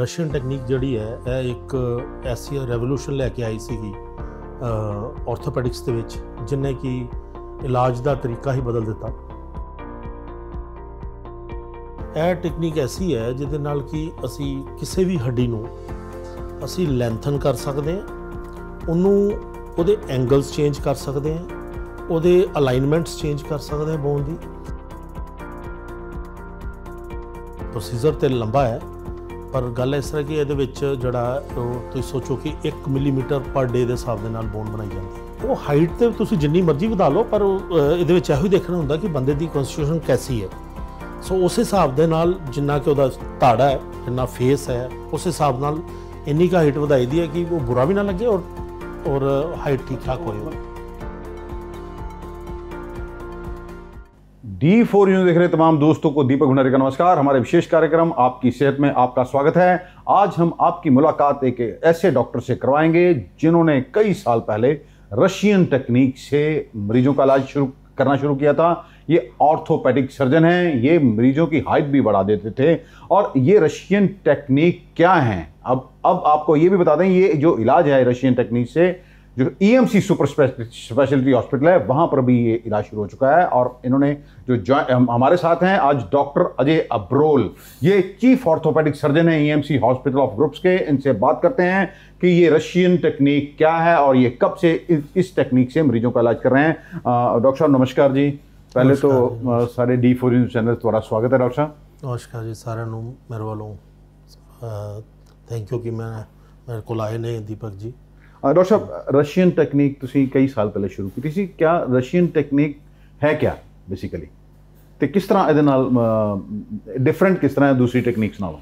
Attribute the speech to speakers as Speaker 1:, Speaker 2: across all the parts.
Speaker 1: Russian technique ਜਿਹੜੀ ਹੈ ਇਹ ਇੱਕ ਐਸੀ ਰੈਵੋਲੂਸ਼ਨ ਲੈ ਕੇ ਆਈ ਸੀਗੀ ਆਰਥੋਪੈਡਿਕਸ ਦੇ ਵਿੱਚ ਜਿੰਨੇ ਕੀ ਇਲਾਜ ਦਾ ਤਰੀਕਾ ਹੀ ਬਦਲ ਦਿੱਤਾ ਇਹ ਟੈਕਨੀਕ ਐਸੀ ਹੈ ਜਿਹਦੇ ਨਾਲ ਕਿ ਅਸੀਂ ਕਿਸੇ ਵੀ ਹੱਡੀ ਨੂੰ ਅਸੀਂ ਲੈਂਥਨ ਕਰ ਸਕਦੇ ਹਾਂ ਉਹਨੂੰ ਉਹਦੇ ਐਂਗਲਸ ਚੇਂਜ ਕਰ ਸਕਦੇ ਹਾਂ ਉਹਦੇ ਅਲਾਈਨਮੈਂਟਸ ਚੇਂਜ ਕਰ ਸਕਦੇ ਹਾਂ ਬੋਨ ਦੀ ਪ੍ਰੋਸੀਜਰ ਤੇ ਲੰਬਾ ਹੈ ਪਰ ਗੱਲ ਇਸ ਤਰ੍ਹਾਂ ਕਿ ਇਹਦੇ ਵਿੱਚ ਜਿਹੜਾ ਤੁਸੀਂ ਸੋਚੋ ਕਿ 1 ਮਿਲੀਮੀਟਰ ਪਰ ਡੇ ਦੇ ਹਿਸਾਬ ਦੇ ਨਾਲ ਬੋਨ ਬਣਾਈ ਜਾਂਦੀ ਉਹ ਹਾਈਟ ਤੇ ਤੁਸੀਂ ਜਿੰਨੀ ਮਰਜ਼ੀ ਵਧਾ ਲਓ ਪਰ ਇਹਦੇ ਵਿੱਚ ਇਹੋ ਹੀ ਦੇਖਣਾ ਹੁੰਦਾ ਕਿ ਬੰਦੇ ਦੀ ਕਨਸਟੀਟਿਊਸ਼ਨ ਕੈਸੀ ਹੈ ਸੋ ਉਸ ਹਿਸਾਬ ਦੇ ਨਾਲ ਜਿੰਨਾ ਕਿ ਉਹਦਾ ਤਾੜਾ ਹੈ ਜਿੰਨਾ ਫੇਸ ਹੈ ਉਸ ਹਿਸਾਬ ਨਾਲ ਇੰਨੀ ਕਾ ਹਾਈਟ ਵਧਾਈ ਦੀ ਹੈ ਕਿ ਉਹ ਬੁਰਾ ਵੀ ਨਾ ਲੱਗੇ ਔਰ ਔਰ ਹਾਈਟ ਠੀਕ
Speaker 2: ਠਾਕ ਹੋਏ डी फोर न्यूज देख रहे तमाम दोस्तों को दीपक भंडारी का नमस्कार हमारे विशेष कार्यक्रम आपकी सेहत में आपका स्वागत है आज हम आपकी मुलाकात एक ऐसे डॉक्टर से करवाएंगे जिन्होंने कई साल पहले रशियन टेक्निक से मरीजों का इलाज शुरू करना शुरू किया था ये ऑर्थोपेडिक सर्जन हैं ये मरीजों की हाइट भी बढ़ा देते थे और ये रशियन टेक्निक क्या हैं अब अब आपको ये भी बता दें ये जो इलाज है रशियन टेक्निक से जो सी सुपर स्पेशलिटी हॉस्पिटल है वहाँ पर भी ये इलाज शुरू हो चुका है और इन्होंने जो हमारे साथ हैं आज डॉक्टर अजय अब्रोल ये चीफ ऑर्थोपेडिक सर्जन है ई हॉस्पिटल ऑफ ग्रुप्स के इनसे बात करते हैं कि ये रशियन टेक्निक क्या है और ये कब से इस, टेक्निक से मरीजों का इलाज कर रहे हैं डॉक्टर साहब नमस्कार जी पहले तो सारे डी फोर न्यूज़ चैनल तुम्हारा स्वागत है डॉक्टर साहब
Speaker 1: नमस्कार जी सारे मेरे वालों थैंक यू कि मैं मेरे को लाए नहीं दीपक जी
Speaker 2: ਡਾਕਟਰ ਸਾਹਿਬ ਰਸ਼ੀਅਨ ਟੈਕਨੀਕ ਤੁਸੀਂ ਕਈ ਸਾਲ ਪਹਿਲੇ ਸ਼ੁਰੂ ਕੀਤੀ ਸੀ ਕਿਆ ਰਸ਼ੀਅਨ ਟੈਕਨੀਕ ਹੈ ਕਿਆ ਬੇਸਿਕਲੀ ਤੇ ਕਿਸ ਤਰ੍ਹਾਂ ਇਹਦੇ ਨਾਲ ਡਿਫਰੈਂਟ ਕਿਸ ਤਰ੍ਹਾਂ ਹੈ ਦੂਸਰੀ ਟੈਕਨੀਕਸ ਨਾਲੋਂ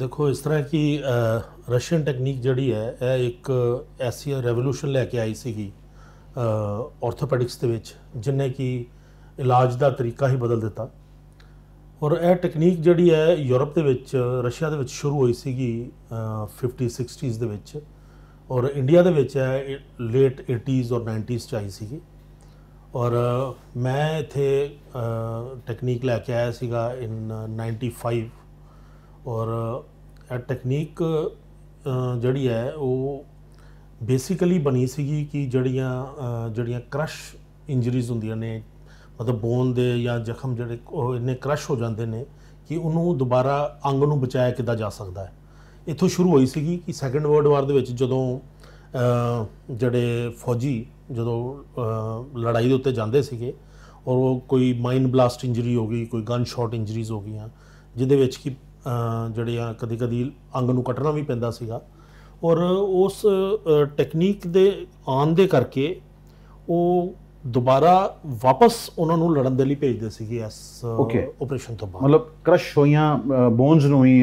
Speaker 1: ਦੇਖੋ ਇਸ ਤਰ੍ਹਾਂ ਕਿ ਰਸ਼ੀਅਨ ਟੈਕਨੀਕ ਜਿਹੜੀ ਹੈ ਇਹ ਇੱਕ ਐਸੀ ਰੈਵੋਲੂਸ਼ਨ ਲੈ ਕੇ ਆਈ ਸੀਗੀ ਆਰਥੋਪੈਡਿਕਸ ਦੇ ਵਿੱਚ ਜਿੰਨੇ ਕਿ ਇਲਾਜ ਦਾ ਤਰੀਕਾ ਹੀ ਬਦਲ ਦਿੱਤਾ ਔਰ ਇਹ ਟੈਕਨੀਕ ਜਿਹੜੀ ਹੈ ਯੂਰਪ ਦੇ ਵਿੱਚ ਰਸ਼ੀਆ ਦੇ ਵਿੱਚ ਸ਼ੁਰੂ ਹੋਈ ਸੀਗੀ 50 60s ਦੇ ਵਿੱਚ ਔਰ ਇੰਡੀਆ ਦੇ ਵਿੱਚ ਹੈ ਲੇਟ 80s ਔਰ 90s ਚ ਆਈ ਸੀਗੀ ਔਰ ਮੈਂ ਇੱਥੇ ਟੈਕਨੀਕ ਲੈ ਕੇ ਆਇਆ ਸੀਗਾ ਇਨ 95 ਔਰ ਇਹ ਟੈਕਨੀਕ ਜਿਹੜੀ ਹੈ ਉਹ ਬੇਸਿਕਲੀ ਬਣੀ ਸੀਗੀ ਕਿ ਜਿਹੜੀਆਂ ਜਿਹੜੀਆਂ ਕ੍ਰਸ਼ ਇੰਜਰੀਜ਼ ਹੁੰਦੀਆਂ ਨੇ ਮਤਲਬ ਬੋਨ ਦੇ ਜਾਂ ਜ਼ਖਮ ਜਿਹੜੇ ਉਹ ਇੰਨੇ ਕ੍ਰਸ਼ ਹੋ ਜਾਂਦੇ ਨੇ ਕਿ ਉਹਨੂੰ ਦੁਬਾਰਾ ਅੰਗ ਨੂੰ ਬਚਾਇਆ ਕਿਦਾਂ ਜਾ ਸਕਦਾ ਹੈ ਇੱਥੋਂ ਸ਼ੁਰੂ ਹੋਈ ਸੀਗੀ ਕਿ ਸੈਕੰਡ ਵਰਲਡ ਵਾਰ ਦੇ ਵਿੱਚ ਜਦੋਂ ਜਿਹੜੇ ਫੌਜੀ ਜਦੋਂ ਲੜਾਈ ਦੇ ਉੱਤੇ ਜਾਂਦੇ ਸੀਗੇ ਔਰ ਉਹ ਕੋਈ ਮਾਈਨ ਬਲਾਸਟ ਇੰਜਰੀ ਹੋ ਗਈ ਕੋਈ ਗਨ ਸ਼ਾਟ ਇੰਜਰੀਜ਼ ਹੋ ਗਈਆਂ ਜਿਹਦੇ ਵਿੱਚ ਕਿ ਜਿਹੜੀਆਂ ਕਦੇ ਕਦੀ ਅੰਗ ਨੂੰ ਕੱਟਣਾ ਵੀ ਪੈਂਦਾ ਸੀਗਾ ਔਰ ਉਸ ਟੈਕਨੀਕ ਦੇ ਆਨ ਦੇ ਕਰਕੇ ਉਹ ਦੁਬਾਰਾ ਵਾਪਸ ਉਹਨਾਂ ਨੂੰ ਲੜਨ ਦੇ ਲਈ ਭੇਜਦੇ ਸੀਗੇ ਇਸ ਆਪਰੇਸ਼ਨ ਤੋਂ ਬਾਅਦ ਮਤਲਬ
Speaker 2: ਕ੍ਰਸ਼ ਹੋਈਆਂ ਬੋਨਸ ਨੂੰ ਹੀ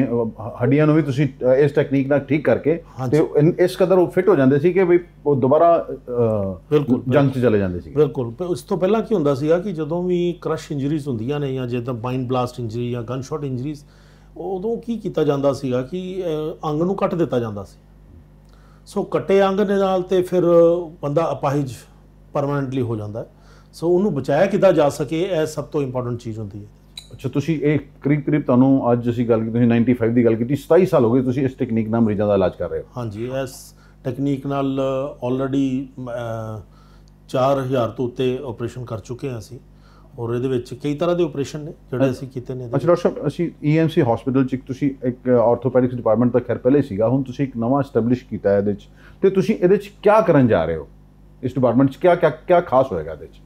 Speaker 2: ਹੱਡੀਆਂ ਨੂੰ ਵੀ ਤੁਸੀਂ ਇਸ ਟੈਕਨੀਕ ਨਾਲ ਠੀਕ ਕਰਕੇ ਤੇ ਇਸ ਕਦਰ ਉਹ ਫਿੱਟ ਹੋ ਜਾਂਦੇ ਸੀ ਕਿ ਵੀ ਉਹ ਦੁਬਾਰਾ ਬਿਲਕੁਲ ਜੰਗ 'ਚ ਚਲੇ ਜਾਂਦੇ ਸੀ
Speaker 1: ਬਿਲਕੁਲ ਉਸ ਤੋਂ ਪਹਿਲਾਂ ਕੀ ਹੁੰਦਾ ਸੀਗਾ ਕਿ ਜਦੋਂ ਵੀ ਕ੍ਰਸ਼ ਇੰਜਰੀਜ਼ ਹੁੰਦੀਆਂ ਨੇ ਜਾਂ ਜਿੱਦਾਂ ਬਾਈਨ ਬਲਾਸਟ ਇੰਜਰੀ ਜਾਂ ਗਨ ਸ਼ਾਟ ਇੰਜਰੀਜ਼ ਉਦੋਂ ਕੀ ਕੀਤਾ ਜਾਂਦਾ ਸੀਗਾ ਕਿ ਅੰਗ ਨੂੰ ਕੱਟ ਦਿੱਤਾ ਜਾਂਦਾ ਸੀ ਸੋ ਕੱਟੇ ਅੰਗ ਦੇ ਨਾਲ ਤੇ ਫਿਰ ਬੰਦਾ ਅਪਾਹਿਜ ਪਰਮਨੈਂਟਲੀ ਹੋ ਜਾਂਦਾ ਸੋ ਉਹਨੂੰ ਬਚਾਇਆ ਕਿੱਦਾਂ ਜਾ ਸਕੇ ਇਹ ਸਭ ਤੋਂ ਇੰਪੋਰਟੈਂਟ ਚੀਜ਼ ਹੁੰਦੀ ਹੈ
Speaker 2: ਅੱਛਾ ਤੁਸੀਂ ਇਹ ਕਰੀਬ ਕਰੀਬ ਤੁਹਾਨੂੰ ਅੱਜ ਅਸੀਂ ਗੱਲ ਕੀਤੀ ਤੁਸੀਂ 95 ਦੀ ਗੱਲ ਕੀਤੀ 27 ਸਾਲ ਹੋ ਗਏ ਤੁਸੀਂ ਇਸ ਟੈਕਨੀਕ ਨਾਲ ਮਰੀਜ਼ਾਂ ਦਾ ਇਲਾਜ ਕਰ ਰਹੇ ਹੋ
Speaker 1: ਹਾਂਜੀ ਇਸ ਟੈਕਨੀਕ ਨਾਲ ਆਲਰੇਡੀ 4000 ਤੋਂ ਉੱਤੇ ਆਪਰੇਸ਼ਨ ਕਰ ਚੁੱਕੇ ਹਾਂ ਅਸੀਂ ਔਰ ਇਹਦੇ ਵਿੱਚ ਕਈ ਤਰ੍ਹਾਂ ਦੇ ਆਪਰੇਸ਼ਨ ਨੇ ਜਿਹੜੇ ਅਸੀਂ ਕੀਤੇ ਨੇ ਅੱਛਾ ਡਾਕਟਰ
Speaker 2: ਸਾਹਿਬ ਅਸੀਂ ਈਐਮਸੀ e ਹਸਪੀਟਲ ਚ ਤੁਸੀਂ ਇੱਕ ਆਰਥੋਪੈਡਿਕਸ ਡਿਪਾਰਟਮੈਂਟ ਤਾਂ ਖੈਰ ਪਹਿਲੇ ਸੀਗਾ ਹੁਣ ਤੁਸੀਂ ਇੱਕ ਨਵਾਂ ਸਟੈਬਲਿਸ਼ ਕੀਤਾ ਹੈ ਇਹਦੇ ਵਿੱਚ ਤੇ ਤੁਸੀਂ ਇਹਦੇ ਵਿੱਚ ਕੀ ਕਰਨ ਜਾ ਰਹੇ ਹੋ ਇਸ ਡਿਪਾਰਟਮੈਂਟ 'ਚ ਕੀ ਕੀ ਕੀ ਖਾਸ ਹੋਏਗਾ ਇਹਦੇ 'ਚ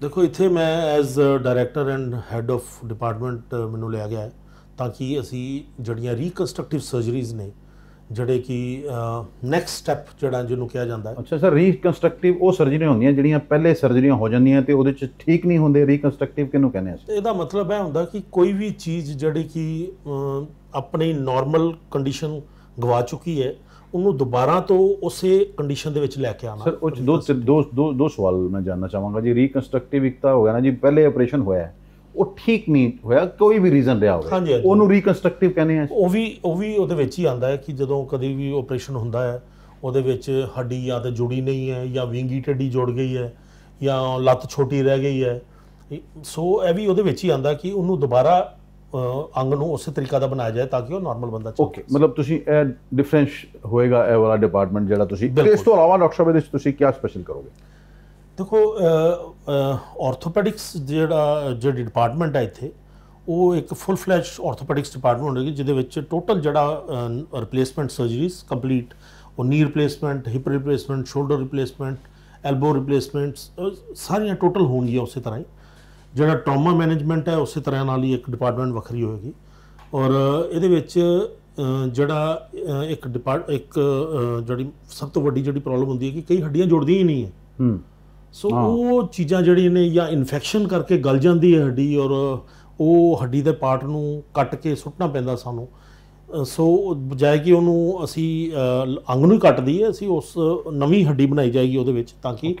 Speaker 1: ਦੇਖੋ ਇੱਥੇ ਮੈਂ as director and head of department ਮੈਨੂੰ ਲਿਆ ਗਿਆ ਤਾਂ ਕਿ ਅਸੀਂ ਜਿਹੜੀਆਂ ਰੀਕਨਸਟਰਕਟਿਵ ਸਰਜਰੀਜ਼ ਨੇ ਜਿਹੜੇ ਕਿ ਨੈਕਸਟ ਸਟੈਪ ਜਿਹੜਾ ਜਿਹਨੂੰ ਕਿਹਾ ਜਾਂਦਾ ਹੈ ਅੱਛਾ
Speaker 2: ਸਰ ਰੀਕਨਸਟਰਕਟਿਵ ਉਹ ਸਰਜਰੀਆਂ ਹੁੰਦੀਆਂ ਜਿਹੜੀਆਂ ਪਹਿਲੇ ਸਰਜਰੀਆਂ ਹੋ ਜਾਂਦੀਆਂ ਤੇ ਉਹਦੇ ਚ ਠੀਕ ਨਹੀਂ ਹੁੰਦੇ ਰੀਕਨਸਟਰਕਟਿਵ ਕਿਹਨੂੰ ਕਹਿੰਦੇ ਆ
Speaker 1: ਇਹਦਾ ਮਤਲਬ ਇਹ ਹੁੰਦਾ ਕਿ ਕੋਈ ਵੀ ਚੀਜ਼ ਜਿਹੜੀ ਕਿ ਆਪਣੀ ਨਾਰਮਲ ਕੰਡੀਸ਼ਨ ਗਵਾ ਚੁੱਕੀ ਹੈ ਉਹਨੂੰ ਦੁਬਾਰਾ ਤੋਂ ਉਸੇ ਕੰਡੀਸ਼ਨ ਦੇ ਵਿੱਚ ਲੈ ਕੇ ਆਣਾ ਸਰ
Speaker 2: ਉਹ ਦੋ ਦੋ ਦੋ ਸਵਾਲ ਮੈਂ ਜਾਨਣਾ ਚਾਹਾਂਗਾ ਜੀ ਰੀਕਨਸਟਰਕਟਿਵ ਇਕਤਾ ਹੋ ਗਿਆ ਨਾ ਜੀ ਪਹਿਲੇ ਆਪਰੇਸ਼ਨ ਹੋਇਆ ਉਹ ਠੀਕ ਨਹੀਂ ਹੋਇਆ ਕੋਈ ਵੀ ਰੀਜ਼ਨ ਰਿਹਾ ਹੋਵੇ ਉਹਨੂੰ ਰੀਕਨਸਟਰਕਟਿਵ ਕਹਿੰਦੇ ਆ ਉਹ ਵੀ ਉਹ ਵੀ ਉਹਦੇ ਵਿੱਚ ਹੀ ਆਂਦਾ ਹੈ ਕਿ ਜਦੋਂ ਕਦੇ ਵੀ ਆਪਰੇਸ਼ਨ ਹੁੰਦਾ ਹੈ ਉਹਦੇ ਵਿੱਚ
Speaker 1: ਹੱਡੀ ਜਾਂ ਤਾਂ ਜੁੜੀ ਨਹੀਂ ਹੈ ਜਾਂ ਵਿੰਗੀ ਟੱਡੀ ਜੁੜ ਗਈ ਹੈ ਜਾਂ ਲੱਤ ਛੋਟੀ ਰਹਿ ਗਈ ਹੈ ਸੋ ਇਹ ਵੀ ਉਹਦੇ ਵਿੱਚ ਹੀ ਆਂਦਾ ਕਿ ਉਹਨੂੰ ਦੁਬਾਰਾ ਅੰਗ ਨੂੰ ਉਸੇ ਤਰੀਕਾ ਦਾ ਬਣਾਇਆ ਜਾਏ ਤਾਂ ਕਿ ਉਹ ਨਾਰਮਲ ਬੰਦਾ ਚੱਲ ਓਕੇ
Speaker 2: ਮਤਲਬ ਤੁਸੀਂ ਇਹ ਡਿਫਰੈਂਸ ਹੋਏਗਾ ਇਹ ਵਾਲਾ ਡਿਪਾਰਟਮੈਂਟ ਜਿਹੜਾ ਤੁਸੀਂ ਇਸ ਤੋਂ ਇਲਾਵਾ ਡਾਕਟਰ ਸਾਹਿਬ ਇਹਦੇ ਤੁਸੀਂ ਕੀ ਸਪੈਸ਼ਲ ਕਰੋਗੇ
Speaker 1: ਦੇਖੋ ਆਰਥੋਪੈਡਿਕਸ ਜਿਹੜਾ ਜਿਹੜੀ ਡਿਪਾਰਟਮੈਂਟ ਹੈ ਇੱਥੇ ਉਹ ਇੱਕ ਫੁੱਲ ਫਲੈਜ ਆਰਥੋਪੈਡਿਕਸ ਡਿਪਾਰਟਮੈਂਟ ਹੋਵੇਗੀ ਜਿਹਦੇ ਵਿੱਚ ਟੋਟਲ ਜਿਹੜਾ ਰਿਪਲੇਸਮੈਂਟ ਸਰਜਰੀਜ਼ ਕੰਪਲੀਟ ਉਹ knee replacement hip replacement shoulder replacement elbow replacements ਸਾਰੀਆਂ ਟੋਟਲ ਹੋਣਗੀਆਂ ਉਸੇ ਤਰ੍ਹਾਂ ਹੀ ਜਿਹੜਾ ਟਰਾਮਾ ਮੈਨੇਜਮੈਂਟ ਹੈ ਉਸੇ ਤਰ੍ਹਾਂ ਨਾਲ ਹੀ ਇੱਕ ਡਿਪਾਰਟਮੈਂਟ ਵੱਖਰੀ ਹੋਏਗੀ ਔਰ ਇਹਦੇ ਵਿੱਚ ਜਿਹੜਾ ਇੱਕ ਡਿਪਾਰਟ ਇੱਕ ਜਿਹੜੀ ਸਭ ਤੋਂ ਵੱਡੀ ਜਿਹੜੀ ਪ੍ਰੋਬਲਮ ਹੁੰਦੀ ਹੈ ਕਿ ਕਈ ਹੱਡੀਆਂ ਜੁੜਦੀਆਂ ਹੀ ਨਹੀਂ ਹੈ ਹੂੰ ਸੋ ਉਹ ਚੀਜ਼ਾਂ ਜਿਹੜੀਆਂ ਨੇ ਜਾਂ ਇਨਫੈਕਸ਼ਨ ਕਰਕੇ ਗਲ ਜਾਂਦੀ ਹੈ ਹੱਡੀ ਔਰ ਉਹ ਹੱਡੀ ਦੇ ਪਾਰਟ ਨੂੰ ਕੱਟ ਕੇ ਸੁੱਟਣਾ ਪੈਂਦਾ ਸਾਨੂੰ ਸੋ ਬਜਾਏ ਕਿ ਉਹਨੂੰ ਅਸੀਂ ਅੰਗ ਨੂੰ ਹੀ ਕੱਟ ਦਈਏ ਅਸੀਂ ਉਸ ਨਵੀਂ ਹੱਡੀ ਬਣਾਈ ਜਾਏਗੀ ਉਹਦੇ ਵਿੱਚ ਤਾਂ ਕਿ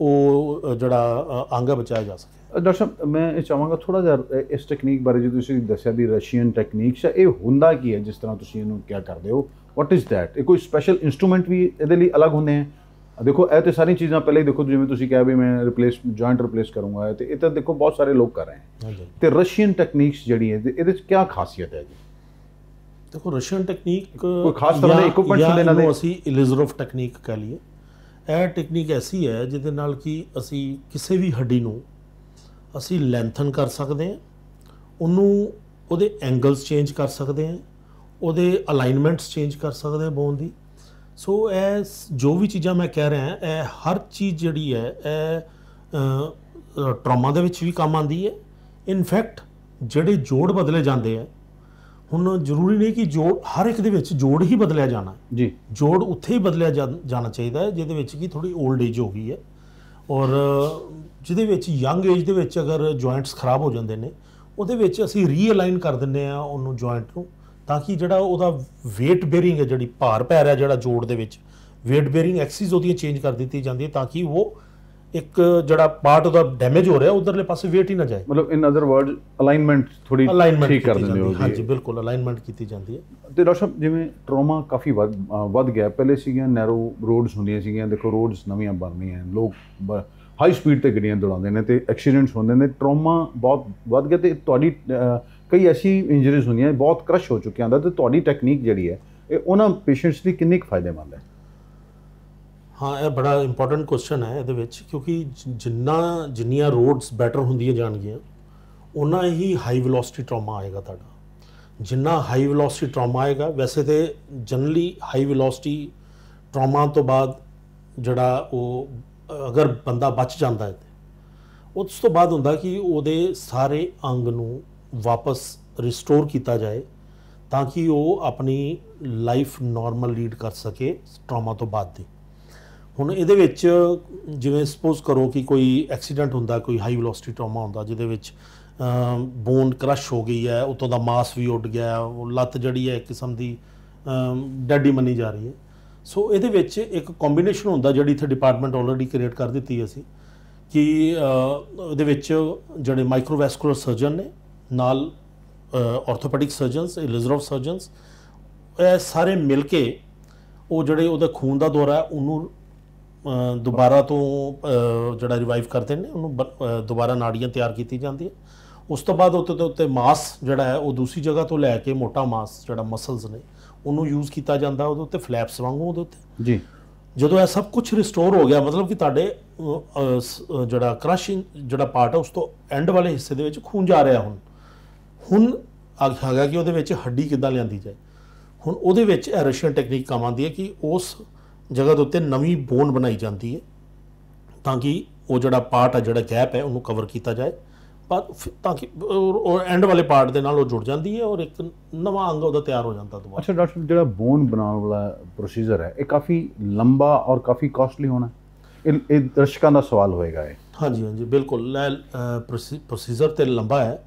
Speaker 1: ਉਹ ਜਿਹੜਾ ਅੰਗ ਬਚਾਇਆ ਜਾ ਸਕੇ
Speaker 2: ਡਾਕਟਰ ਸਾਹਿਬ ਮੈਂ ਇਹ ਚਾਹਾਂਗਾ ਥੋੜਾ ਜਿਹਾ ਇਸ ਟੈਕਨੀਕ ਬਾਰੇ ਜੇ ਤੁਸੀਂ ਦੱਸਿਆ ਵੀ ਰਸ਼ੀਅਨ ਟੈਕਨੀਕ ਹੈ ਇਹ ਹੁੰਦਾ ਕੀ ਹੈ ਜਿਸ ਤਰ੍ਹਾਂ ਤੁਸੀਂ ਇਹਨੂੰ ਕਿਆ ਕਰਦੇ ਹੋ ਵਾਟ ਇਜ਼ ਥੈਟ ਇਹ ਕੋਈ ਸਪੈਸ਼ਲ ਇਨਸਟਰੂਮੈਂਟ ਵੀ ਇਹਦੇ ਲਈ ਅਲੱਗ ਹੁੰਦੇ ਹੈ ਦੇਖੋ ਇਹ ਤੇ ਸਾਰੀਆਂ ਚੀਜ਼ਾਂ ਪਹਿਲਾਂ ਹੀ ਦੇਖੋ ਜਿਵੇਂ ਤੁਸੀਂ ਕਿਹਾ ਵੀ ਮੈਂ ਰਿਪਲੇਸ ਜੁਆਇੰਟ ਰਿਪਲੇਸ ਕਰੂੰਗਾ ਤੇ ਇਹ ਤਾਂ ਦੇਖੋ ਬਹੁਤ ਸਾਰੇ ਲੋਕ ਕਰ ਰਹੇ ਹਨ ਤੇ ਰਸ਼ੀਅਨ ਟੈਕਨੀਕਸ ਜਿਹੜੀ ਹੈ ਇਹਦੇ ਵਿੱਚ ਕੀ ਖਾਸੀਅਤ ਹੈ ਜੀ
Speaker 1: ਦੇਖੋ ਰਸ਼ੀਅਨ ਟੈਕਨੀਕ ਕੋਈ ਖਾਸ ਤਰ੍ਹਾਂ ਦੇ ਇਕਵਿਪਮੈਂਟਸ ਦੇ ਨਾਲ ਅਸੀਂ ਇਲਿਜ਼ਰੋਫ ਟੈਕਨੀਕ ਕਹ ਲਈਏ ਇਹ ਟੈਕਨੀਕ ਐਸੀ ਹੈ ਜਿਹਦੇ ਨਾਲ ਕਿ ਅਸੀਂ ਕਿਸੇ ਵੀ ਹੱਡੀ ਨੂੰ ਅਸੀਂ ਲੈਂਥਨ ਕਰ ਸਕਦੇ ਹਾਂ ਉਹਨੂੰ ਉਹਦੇ ਐਂਗਲਸ ਚੇਂਜ ਕਰ ਸਕਦੇ ਹਾਂ ਉਹਦੇ ਅਲਾਈਨਮੈਂਟਸ ਚੇਂਜ ਕਰ ਸਕਦੇ ਹਾਂ ਬੋਨ ਦੀ ਸੋ ਇਹ ਜੋ ਵੀ ਚੀਜ਼ਾਂ ਮੈਂ ਕਹਿ ਰਿਹਾ ਹਾਂ ਇਹ ਹਰ ਚੀਜ਼ ਜਿਹੜੀ ਹੈ ਇਹ ਟਰਾਮਾ ਦੇ ਵਿੱਚ ਵੀ ਕੰਮ ਆਉਂਦੀ ਹੈ ਇਨਫੈਕਟ ਜਿਹੜੇ ਜੋੜ ਬਦਲੇ ਜਾਂਦੇ ਆ ਹੁਣ ਜ਼ਰੂਰੀ ਨਹੀਂ ਕਿ ਜੋੜ ਹਰ ਇੱਕ ਦੇ ਵਿੱਚ ਜੋੜ ਹੀ ਬਦਲਿਆ ਜਾਣਾ ਜੀ ਜੋੜ ਉੱਥੇ ਹੀ ਬਦਲਿਆ ਜਾਣਾ ਚਾਹੀਦਾ ਹੈ ਜਿਹਦੇ ਵਿੱਚ ਕਿ ਥੋੜੀ 올ਡ ਏਜ ਹੋ ਗਈ ਹੈ ਔਰ ਜਿਹਦੇ ਵਿੱਚ ਯੰਗ ਏਜ ਦੇ ਵਿੱਚ ਅਗਰ ਜੁਆਇੰਟਸ ਖਰਾਬ ਹੋ ਜਾਂਦੇ ਨੇ ਉਹਦੇ ਵਿੱਚ ਅਸੀਂ ਰੀਅਲਾਈਨ ਕਰ ਦਿੰਨੇ ਆ ਉਹਨੂੰ ਜੁਆਇੰਟ ਨੂੰ ਤਾਂ ਕਿ ਜਿਹੜਾ ਉਹਦਾ weight bearing ਹੈ ਜਿਹੜੀ ਭਾਰ ਪੈ ਰਿਹਾ ਜਿਹੜਾ ਜੋੜ ਦੇ ਵਿੱਚ weight bearing ਐਕਸਿਸ ਉਹਦੀਆਂ ਚੇਂਜ ਕਰ ਦਿੱਤੀ ਜਾਂਦੀ ਹੈ ਤਾਂ ਕਿ ਉਹ ਇੱਕ ਜਿਹੜਾ ਪਾਰਟ ਉਹਦਾ ਡੈਮੇਜ ਹੋ ਰਿਹਾ
Speaker 2: ਉਧਰਲੇ ਪਾਸੇ ਵੇਟ ਹੀ ਨਾ ਜਾਏ ਮਤਲਬ ਇਨ ਅਦਰ ਵਰਡ ਅਲਾਈਨਮੈਂਟ ਥੋੜੀ ਠੀਕ ਕਰ ਦਿੰਦੇ ਹੋ ਹਾਂਜੀ
Speaker 1: ਬਿਲਕੁਲ ਅਲਾਈਨਮੈਂਟ ਕੀਤੀ ਜਾਂਦੀ ਹੈ
Speaker 2: ਤੇ ਡਾਕਟਰ ਸਾਹਿਬ ਜਿਵੇਂ ਟਰੋਮਾ ਕਾਫੀ ਵੱਧ ਗਿਆ ਪਹਿਲੇ ਸੀਗੀਆਂ ਨੈਰੋ ਰੋਡਸ ਹੁੰਦੀਆਂ ਸੀਗੀਆਂ ਦੇਖੋ ਰੋਡਸ ਨਵੀਆਂ ਬਣਨੀਆਂ ਲੋਕ ਹਾਈ ਸਪੀਡ ਤੇ ਗੱਡੀਆਂ ਦੌੜਾਉਂਦੇ ਨੇ ਤੇ ਐਕਸੀਡੈਂਟਸ ਹੁੰਦੇ ਨੇ ਟਰੋਮਾ ਬਹੁਤ ਵੱਧ ਗਿਆ ਤੇ ਤੁਹਾਡੀ ਕਈ ਐਸੀ ਇੰਜਰੀਜ਼ ਹੁੰਦੀਆਂ ਬਹੁਤ ਕ੍ਰਸ਼ ਹੋ ਚੁੱਕਿਆ ਹੁੰਦਾ ਤੇ ਤੁਹਾਡੀ ਟੈਕਨੀਕ ਜਿਹੜੀ ਹੈ ਇਹ ਉਹਨਾਂ ਪੇਸ਼ੈਂਟਸ ਲਈ ਕਿੰਨੀ ਕੁ ਫਾਇਦੇਮੰਦ ਹੈ
Speaker 1: ਹਾਂ ਇਹ ਬੜਾ ਇੰਪੋਰਟੈਂਟ ਕੁਐਸਚਨ ਹੈ ਇਹਦੇ ਵਿੱਚ ਕਿਉਂਕਿ ਜਿੰਨਾ ਜਿੰਨੀਆਂ ਰੋਡਸ ਬੈਟਰ ਹੁੰਦੀਆਂ ਜਾਣਗੀਆਂ ਉਹਨਾਂ ਹੀ ਹਾਈ ਵੈਲੋਸਿਟੀ ਟਰਾਮਾ ਆਏਗਾ ਤੁਹਾਡਾ ਜਿੰਨਾ ਹਾਈ ਵੈਲੋਸਿਟੀ ਟਰਾਮਾ ਆਏਗਾ ਵੈਸੇ ਤੇ ਜਨਰਲੀ ਹਾਈ ਵੈਲੋਸਿਟੀ ਟਰਾਮਾ ਤੋਂ ਬਾਅਦ ਜਿਹੜਾ ਉਹ ਅਗਰ ਬੰਦਾ ਬਚ ਜਾਂਦਾ ਹੈ ਉਸ ਤੋਂ ਬਾਅਦ ਹੁੰਦਾ ਕਿ ਉਹਦੇ ਸਾਰੇ ਅੰਗ ਨੂੰ ਵਾਪਸ ਰਿਸਟੋਰ ਕੀਤਾ ਜਾਏ ਤਾਂ ਕਿ ਉਹ ਆਪਣੀ ਲਾਈਫ ਨਾਰਮਲ ਲੀਡ ਕਰ ਸਕੇ ਟਰਾਮਾ ਤੋਂ ਬਾਅਦ ਦੀ ਹੁਣ ਇਹਦੇ ਵਿੱਚ ਜਿਵੇਂ ਸਪੋਜ਼ ਕਰੋ ਕਿ ਕੋਈ ਐਕਸੀਡੈਂਟ ਹੁੰਦਾ ਕੋਈ ਹਾਈ ਵੈਲੋਸਿਟੀ ਟਰਾਮਾ ਹੁੰਦਾ ਜਿਹਦੇ ਵਿੱਚ ਬੋਨ ਕ੍ਰਸ਼ ਹੋ ਗਈ ਹੈ ਉਤੋਂ ਦਾ ਮਾਸ ਵੀ ਉੱਡ ਗਿਆ ਉਹ ਲੱਤ ਜੜੀ ਹੈ ਕਿਸਮ ਦੀ ਡੈਡੀ ਮੰਨੀ ਜਾ ਰਹੀ ਹੈ ਸੋ ਇਹਦੇ ਵਿੱਚ ਇੱਕ ਕੰਬੀਨੇਸ਼ਨ ਹੁੰਦਾ ਜਿਹੜੀ ਇੱਥੇ ਡਿਪਾਰਟਮੈਂਟ ਆਲਰੇਡੀ ਕ੍ਰੀਏਟ ਕਰ ਦਿੱਤੀ ਅਸੀਂ ਕਿ ਉਹਦੇ ਵਿੱਚ ਜਿਹੜੇ ਮਾਈਕਰੋਵੈਸਕੂਲਰ ਸਰਜਨ ਨੇ ਨਾਲ ਆਰਥੋਪੈਡਿਕ ਸਰਜਨਸ ਰਿਜ਼ਰਵ ਸਰਜਨਸ ਇਹ ਸਾਰੇ ਮਿਲ ਕੇ ਉਹ ਜਿਹੜੇ ਉਹਦਾ ਖੂਨ ਦਾ ਦੌਰਾ ਉਹਨੂੰ ਦੁਬਾਰਾ ਤੋਂ ਜਿਹੜਾ ਰਿਵਾਈਵ ਕਰਦੇ ਨੇ ਉਹਨੂੰ ਦੁਬਾਰਾ ਨਾੜੀਆਂ ਤਿਆਰ ਕੀਤੀ ਜਾਂਦੀ ਹੈ ਉਸ ਤੋਂ ਬਾਅਦ ਉੱਤੇ ਤੋਂ ਉੱਤੇ ਮਾਸ ਜਿਹੜਾ ਹੈ ਉਹ ਦੂਸਰੀ ਜਗ੍ਹਾ ਤੋਂ ਲੈ ਕੇ ਮੋਟਾ ਮਾਸ ਜਿਹੜਾ ਮਸਲਸ ਨੇ ਉਹਨੂੰ ਯੂਜ਼ ਕੀਤਾ ਜਾਂਦਾ ਉਹਦੇ ਉੱਤੇ ਫਲੈਪਸ ਵਾਂਗੂ ਉਹਦੇ ਉੱਤੇ ਜੀ ਜਦੋਂ ਇਹ ਸਭ ਕੁਝ ਰਿਸਟੋਰ ਹੋ ਗਿਆ ਮਤਲਬ ਕਿ ਤੁਹਾਡੇ ਜਿਹੜਾ ਕ੍ਰਸ਼ਿੰਗ ਜਿਹੜਾ ਪਾਰਟ ਹੈ ਉਸ ਤੋਂ ਐਂਡ ਵਾਲੇ ਹਿੱਸੇ ਦੇ ਵਿੱਚ ਖੂਨ ਜਾ ਰਿਹਾ ਹੁਣ ਹੁਣ ਆਖਿਆ ਗਿਆ ਕਿ ਉਹਦੇ ਵਿੱਚ ਹੱਡੀ ਕਿੱਦਾਂ ਲਿਆਂਦੀ ਜਾਏ ਹੁਣ ਉਹਦੇ ਵਿੱਚ ਇਹ ਰਸ਼ੀਅਨ ਟੈਕਨੀਕ ਕੰਮ ਆਉਂਦੀ ਹੈ ਕਿ ਉਸ ਜਗ੍ਹਾ ਦੇ ਉੱਤੇ ਨਵੀਂ ਬੋਨ ਬਣਾਈ ਜਾਂਦੀ ਹੈ ਤਾਂ ਕਿ ਉਹ ਜਿਹੜਾ ਪਾਰਟ ਹੈ ਜਿਹੜਾ ਗੈਪ ਹੈ ਉਹਨੂੰ ਕਵਰ ਕੀਤਾ ਜਾਏ ਪਰ ਤਾਂ ਕਿ ਉਹ ਐਂਡ ਵਾਲੇ ਪਾਰਟ ਦੇ ਨਾਲ ਉਹ ਜੁੜ ਜਾਂਦੀ ਹੈ ਔਰ ਇੱਕ ਨਵਾਂ ਅੰਗ ਉਹਦਾ ਤਿਆਰ ਹੋ ਜਾਂਦਾ ਦੁਬਾਰਾ
Speaker 2: ਅੱਛਾ ਡਾਕਟਰ ਜਿਹੜਾ ਬੋਨ ਬਣਾਉਣ ਵਾਲਾ ਪ੍ਰੋਸੀਜਰ ਹੈ ਇਹ ਕਾਫੀ ਲੰਬਾ ਔਰ ਕਾਫੀ ਕਾਸਟਲੀ ਹੋਣਾ ਇਹ ਇਹ ਦਰਸ਼ਕਾਂ ਦਾ ਸਵਾਲ ਹੋਏਗਾ ਇਹ ਹਾਂਜੀ
Speaker 1: ਹਾਂਜੀ ਬਿਲਕੁਲ ਪ੍ਰੋਸੀਜਰ ਤੇ ਲੰਬਾ ਹੈ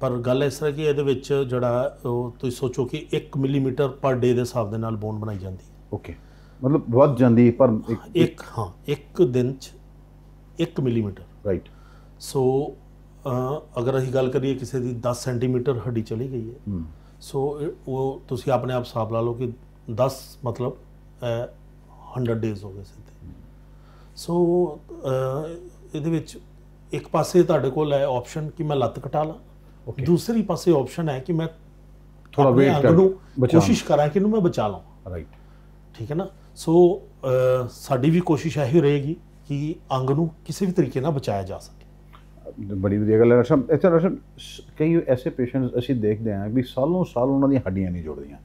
Speaker 1: ਪਰ ਗੱਲ ਇਸ ਤਰ੍ਹਾਂ ਕਿ ਇਹਦੇ ਵਿੱਚ ਜਿਹੜਾ ਤੁਸੀਂ ਸੋਚੋ ਕਿ 1 ਮਿਲੀਮੀਟਰ ਪਰ ਡੇ ਦੇ ਹਿਸਾਬ ਦੇ ਨਾਲ ਬੋਨ ਬਣਾਈ ਜਾਂਦੀ ਹੈ
Speaker 2: ਓਕੇ ਮਤਲਬ ਵੱਧ ਜਾਂਦੀ ਪਰ ਇੱਕ ਇੱਕ
Speaker 1: ਹਾਂ ਇੱਕ ਦਿਨ ਚ 1 ਮਿਲੀਮੀਟਰ ਰਾਈਟ ਸੋ ਅਗਰ ਅਸੀਂ ਗੱਲ ਕਰੀਏ ਕਿਸੇ ਦੀ 10 ਸੈਂਟੀਮੀਟਰ ਹੱਡੀ ਚਲੀ ਗਈ ਹੈ ਸੋ ਉਹ ਤੁਸੀਂ ਆਪਣੇ ਆਪ ਹਿਸਾਬ ਲਾ ਲਓ ਕਿ 10 ਮਤਲਬ 100 ਡੇਜ਼ ਹੋ ਗਏ ਸਿੱਧੇ ਸੋ ਇਹਦੇ ਵਿੱਚ ਇੱਕ ਪਾਸੇ ਤੁਹਾਡੇ ਕੋਲ ਹੈ ਆਪਸ਼ਨ ਕਿ ਮੈਂ ਲੱਤ ਕਟਾ ਲਾਂ ਦੂਸਰੀ ਪਾਸੇ ਆਪਸ਼ਨ ਹੈ ਕਿ ਮੈਂ ਥੋੜਾ ਵੇਟ ਕਰ ਕੋਸ਼ਿਸ਼ ਕਰਾਂ ਕਿ ਇਹਨੂੰ ਮੈਂ ਬਚਾ ਲਾਂ ਰਾਈਟ ਠੀਕ ਹੈ ਨਾ ਸੋ ਸਾਡੀ ਵੀ ਕੋਸ਼ਿਸ਼ ਇਹੀ ਰਹੇਗੀ ਕਿ ਅੰਗ ਨੂੰ ਕਿਸੇ ਵੀ ਤਰੀਕੇ ਨਾਲ ਬਚਾਇਆ ਜਾ
Speaker 2: ਸਕੇ ਬੜੀ ਵਧੀਆ ਗੱਲ ਹੈ ਰਸ਼ਮ ਇੱਥੇ ਰਸ਼ਮ ਕਈ ਐਸੇ ਪੇਸ਼ੈਂਟਸ ਅਸੀਂ ਦੇਖਦੇ ਆਂ ਵੀ ਸਾਲੋਂ ਸਾਲ ਉਹਨਾਂ ਦੀਆਂ ਹੱਡੀਆਂ ਨਹੀਂ ਜੁੜਦੀਆਂ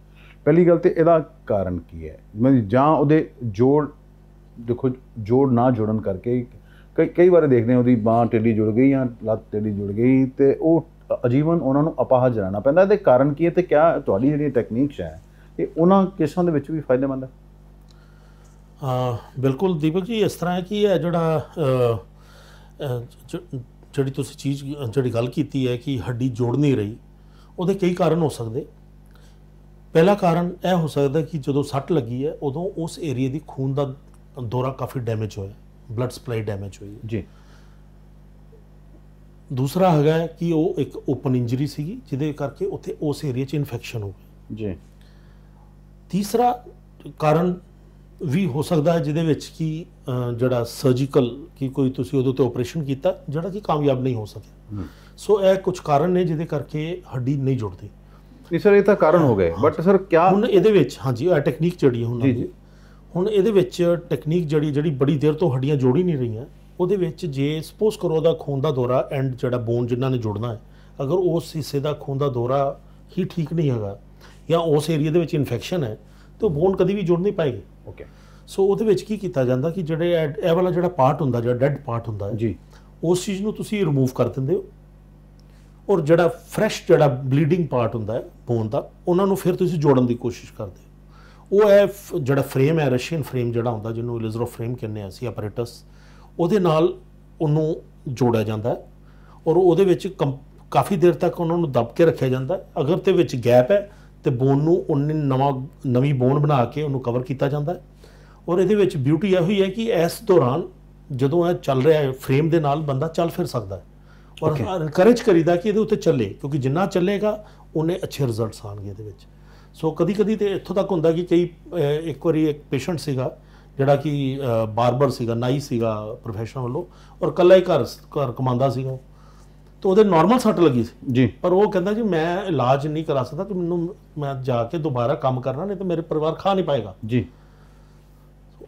Speaker 2: ਪਹਿਲੀ ਗੱਲ ਤੇ ਇਹਦਾ ਕਾਰਨ ਕੀ ਹੈ ਮੈਂ ਜਾਂ ਉਹਦੇ ਜੋੜ ਦੇਖੋ ਜੋੜ ਨਾ ਜੁੜਨ ਕਰਕੇ ਕਈ ਕਈ ਵਾਰ ਦੇਖਦੇ ਆਂ ਉਹਦੀ ਬਾਹ ਟੇਢੀ ਜੁੜ ਗਈ ਜਾਂ ਲੱਤ ਟੇਢੀ ਜੁੜ ਗਈ ਤੇ ਉਹ ਅਜੀਵਨ ਉਹਨਾਂ ਨੂੰ ਅਪਾਹਜ ਰਹਿਣਾ ਪੈਂਦਾ ਇਹਦੇ ਕਾਰਨ ਕੀ ਹੈ ਤੇ ਕਿਆ ਤੁਹਾਡੀ ਜਿਹੜੀ ਟੈਕਨੀਕਸ ਹੈ ਇਹ ਉਹਨਾਂ ਕੇਸਾਂ ਦੇ ਵਿੱਚ ਵੀ ਫਾਇਦੇਮੰਦ ਹੈ
Speaker 1: ਬਿਲਕੁਲ ਦੀਪਕ ਜੀ ਇਸ ਤਰ੍ਹਾਂ ਹੈ ਕਿ ਇਹ ਜਿਹੜਾ ਜਿਹੜੀ ਤੁਸੀਂ ਚੀਜ਼ ਜਿਹੜੀ ਗੱਲ ਕੀਤੀ ਹੈ ਕਿ ਹੱਡੀ ਜੋੜ ਨਹੀਂ ਰਹੀ ਉਹਦੇ ਕਈ ਕਾਰਨ ਹੋ ਸਕਦੇ ਪਹਿਲਾ ਕਾਰਨ ਇਹ ਹੋ ਸਕਦਾ ਕਿ ਜਦੋਂ ਸੱਟ ਲੱਗੀ ਹੈ ਉਦੋਂ ਉਸ ਏਰੀਆ ਦੀ ਖੂਨ ਦਾ ਦੌਰਾ ਕਾਫੀ ਡੈਮੇਜ ਹੋਇਆ ਬਲੱਡ ਸਪਲਾਈ ਡੈਮੇਜ ਹੋਈ ਜੀ ਦੂਸਰਾ ਹੈਗਾ ਕਿ ਉਹ ਇੱਕ ਓਪਨ ਇੰਜਰੀ ਸੀਗੀ ਜਿਹਦੇ ਕਰਕੇ ਉੱਥੇ ਉਸ ਏਰੀਆ 'ਚ ਇਨਫੈਕਸ਼ਨ ਹੋ ਗਈ ਜੀ ਤੀਸਰਾ ਕਾਰਨ ਵੀ ਹੋ ਸਕਦਾ ਹੈ ਜਿਹਦੇ ਵਿੱਚ ਕੀ ਜਿਹੜਾ ਸਰਜੀਕਲ ਕੀ ਕੋਈ ਤੁਸੀਂ ਉਹਦੇ ਤੇ ਆਪਰੇਸ਼ਨ ਕੀਤਾ ਜਿਹੜਾ ਕਿ ਕਾਮਯਾਬ ਨਹੀਂ ਹੋ ਸਕਿਆ ਸੋ ਇਹ ਕੁਝ ਕਾਰਨ ਨੇ ਜਿਹਦੇ ਕਰਕੇ ਹੱਡੀ ਨਹੀਂ ਜੁੜਦੀ ਨਹੀਂ ਸਰ ਇਹ ਤਾਂ ਕਾਰਨ ਹੋ ਗਏ ਬਟ ਸਰ ਕਿਆ ਹੁਣ ਇਹਦੇ ਵਿੱਚ ਹਾਂਜੀ ਇਹ ਟੈਕਨੀਕ ਜਿਹੜੀ ਹੁਣ ਜੀ ਹੁਣ ਇਹਦੇ ਵਿੱਚ ਟੈਕਨੀਕ ਜਿਹੜੀ ਜਿਹੜੀ ਬੜੀ ਦੇਰ ਤੋਂ ਹੱਡੀਆਂ ਜੋੜੀ ਨਹੀਂ ਰਹੀਆਂ ਉਹਦੇ ਵਿੱਚ ਜੇ ਸਪੋਜ਼ ਕਰੋ ਉਹਦਾ ਖੂਨ ਦਾ ਦੌਰਾ ਐਂਡ ਜਿਹੜਾ ਬੋਨ ਜਿੰਨਾ ਨੇ ਜੁੜਨਾ ਹੈ ਅਗਰ ਉਸ ਹਿੱਸੇ ਦਾ ਖੂਨ ਦਾ ਦੌਰਾ ਹੀ ਠੀਕ ਨਹੀਂ ਹੈਗਾ ਜਾਂ ਉਸ ਏਰੀਆ ਦੇ ਵਿੱਚ ਇਨਫੈਕਸ਼ਨ ਹੈ ਤਾਂ ਬੋਨ ਕਦੀ ਵੀ ਜੁੜ ਨਹੀਂ ਪਾਏਗੀ ਓਕੇ ਸੋ ਉਹਦੇ ਵਿੱਚ ਕੀ ਕੀਤਾ ਜਾਂਦਾ ਕਿ ਜਿਹੜੇ ਇਹ ਵਾਲਾ ਜਿਹੜਾ ਪਾਰਟ ਹੁੰਦਾ ਜਿਹੜਾ ਡੈੱਡ ਪਾਰਟ ਹੁੰਦਾ ਹੈ ਜੀ ਉਸ ਚੀਜ਼ ਨੂੰ ਤੁਸੀਂ ਰਿਮੂਵ ਕਰ ਦਿੰਦੇ ਹੋ ਔਰ ਜਿਹੜਾ ਫਰੈਸ਼ ਜਿਹੜਾ ਬਲੀਡਿੰਗ ਪਾਰਟ ਹੁੰਦਾ ਹੈ ਬੋਨ ਦਾ ਉਹਨਾਂ ਨੂੰ ਫਿਰ ਤੁਸੀਂ ਜੋੜਨ ਦੀ ਕੋਸ਼ਿਸ਼ ਕਰਦੇ ਹੋ ਉਹ ਹੈ ਜਿਹੜਾ ਫਰੇਮ ਹੈ ਰਸ਼ੀਅਨ ਫਰੇਮ ਜਿਹੜਾ ਹੁੰਦਾ ਜਿਹਨੂੰ ਇਲਿਜ਼ਰੋ ਫਰੇਮ ਕਹਿੰਦੇ ਆ ਸੀ ਆਪਰੇਟਸ ਉਹਦੇ ਨਾਲ ਉਹਨੂੰ ਜੋੜਿਆ ਜਾਂਦਾ ਔਰ ਉਹਦੇ ਵਿੱਚ ਕਾਫੀ ਦੇਰ ਤੱਕ ਉਹਨਾਂ ਨੂੰ ਦਬ ਕੇ ਰੱਖਿਆ ਜਾਂਦਾ ਅਗਰ ਤੇ ਵਿੱਚ ਗੈਪ ਹੈ ਤੇ ਬੋਨ ਨੂੰ ਉਹਨੇ ਨਵਾਂ ਨਵੀਂ ਬੋਨ ਬਣਾ ਕੇ ਉਹਨੂੰ ਕਵਰ ਕੀਤਾ ਜਾਂਦਾ ਹੈ ਔਰ ਇਹਦੇ ਵਿੱਚ ਬਿਊਟੀ ਇਹ ਹੋਈ ਹੈ ਕਿ ਇਸ ਦੌਰਾਨ ਜਦੋਂ ਇਹ ਚੱਲ ਰਿਹਾ ਹੈ ਫਰੇਮ ਦੇ ਨਾਲ ਬੰਦਾ ਚੱਲ ਫਿਰ ਸਕਦਾ ਹੈ ਔਰ ਇਨਕਰੇਜ ਕਰੀਦਾ ਕਿ ਇਹਦੇ ਉੱਤੇ ਚੱਲੇ ਕਿਉਂਕਿ ਜਿੰਨਾ ਚੱਲੇਗਾ ਉਹਨੇ ਅੱਛੇ ਰਿਜ਼ਲਟਸ ਆਣਗੇ ਇਹਦੇ ਵਿੱਚ ਸੋ ਕਦੀ ਕਦੀ ਤੇ ਇੱਥੋਂ ਤੱਕ ਹੁੰਦਾ ਕਿ ਕਈ ਇੱਕ ਵਾਰੀ ਇੱਕ ਪੇਸ਼ੈਂਟ ਸੀਗਾ ਜਿਹੜਾ ਕਿ ਬਾਰਬਰ ਸੀਗਾ ਨਾਈ ਸੀਗਾ ਪ੍ਰੋਫੈਸ਼ਨ ਵੱਲੋਂ ਔਰ ਕੱਲਾ ਹੀ ਘਰ ਘਰ ਕਮਾਉਂਦਾ ਸੀਗਾ ਤੇ ਉਹਦੇ ਨਾਰਮਲ ਸੱਟ ਲੱਗੀ ਸੀ ਜੀ ਪਰ ਉਹ ਕਹਿੰਦਾ ਜੀ ਮੈਂ ਇਲਾਜ ਨਹੀਂ ਕਰਾ ਸਕਦਾ ਤੇ ਮੈਨੂੰ ਮੈਂ ਜਾ ਕੇ ਦੁਬਾਰਾ ਕੰਮ ਕਰਨਾ ਨਹੀਂ ਤੇ ਮੇਰੇ ਪਰਿਵਾਰ ਖਾ ਨਹੀਂ ਪਾਏਗਾ ਜੀ